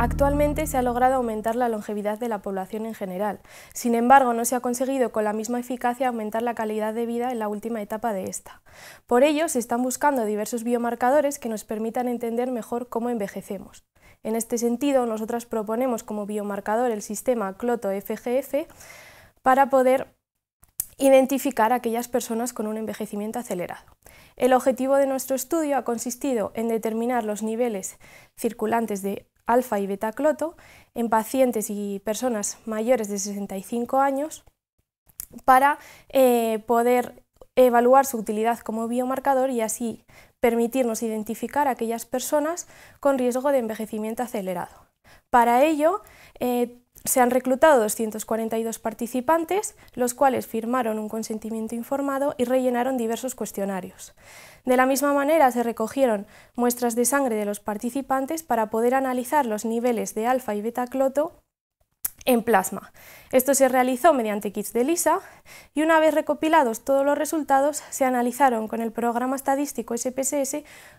Actualmente se ha logrado aumentar la longevidad de la población en general, sin embargo no se ha conseguido con la misma eficacia aumentar la calidad de vida en la última etapa de esta. Por ello se están buscando diversos biomarcadores que nos permitan entender mejor cómo envejecemos. En este sentido, nosotras proponemos como biomarcador el sistema CLOTO-FGF para poder identificar a aquellas personas con un envejecimiento acelerado. El objetivo de nuestro estudio ha consistido en determinar los niveles circulantes de alfa y beta cloto en pacientes y personas mayores de 65 años para eh, poder evaluar su utilidad como biomarcador y así permitirnos identificar a aquellas personas con riesgo de envejecimiento acelerado. Para ello, eh, se han reclutado 242 participantes, los cuales firmaron un consentimiento informado y rellenaron diversos cuestionarios. De la misma manera, se recogieron muestras de sangre de los participantes para poder analizar los niveles de alfa y beta cloto en plasma. Esto se realizó mediante kits de LISA y una vez recopilados todos los resultados se analizaron con el programa estadístico SPSS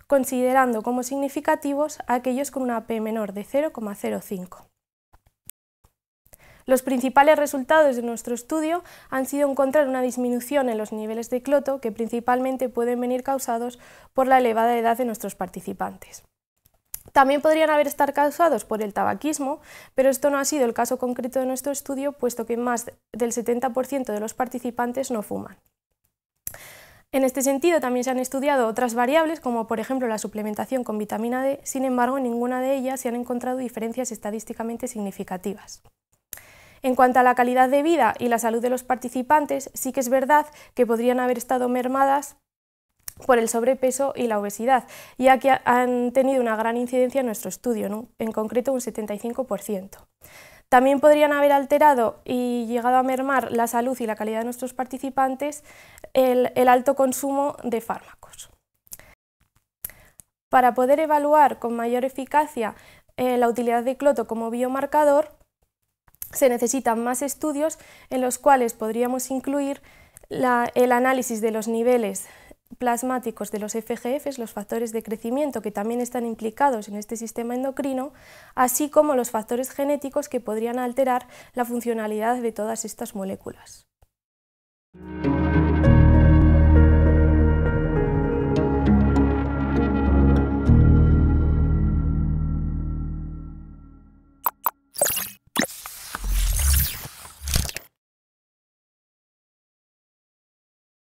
considerando como significativos aquellos con una P menor de 0,05. Los principales resultados de nuestro estudio han sido encontrar una disminución en los niveles de cloto que principalmente pueden venir causados por la elevada edad de nuestros participantes. También podrían haber estar causados por el tabaquismo, pero esto no ha sido el caso concreto de nuestro estudio, puesto que más del 70% de los participantes no fuman. En este sentido, también se han estudiado otras variables, como por ejemplo la suplementación con vitamina D, sin embargo, en ninguna de ellas se han encontrado diferencias estadísticamente significativas. En cuanto a la calidad de vida y la salud de los participantes, sí que es verdad que podrían haber estado mermadas por el sobrepeso y la obesidad, ya que han tenido una gran incidencia en nuestro estudio, en concreto un 75%. También podrían haber alterado y llegado a mermar la salud y la calidad de nuestros participantes el, alto consumo de fármacos. Para poder evaluar con mayor eficacia eh, la utilidad de cloto como biomarcador, se necesitan más estudios en los cuales podríamos incluir el análisis de los niveles plasmáticos de los FGFs, los factores de crecimiento que también están implicados en este sistema endocrino, así como los factores genéticos que podrían alterar la funcionalidad de todas estas moléculas.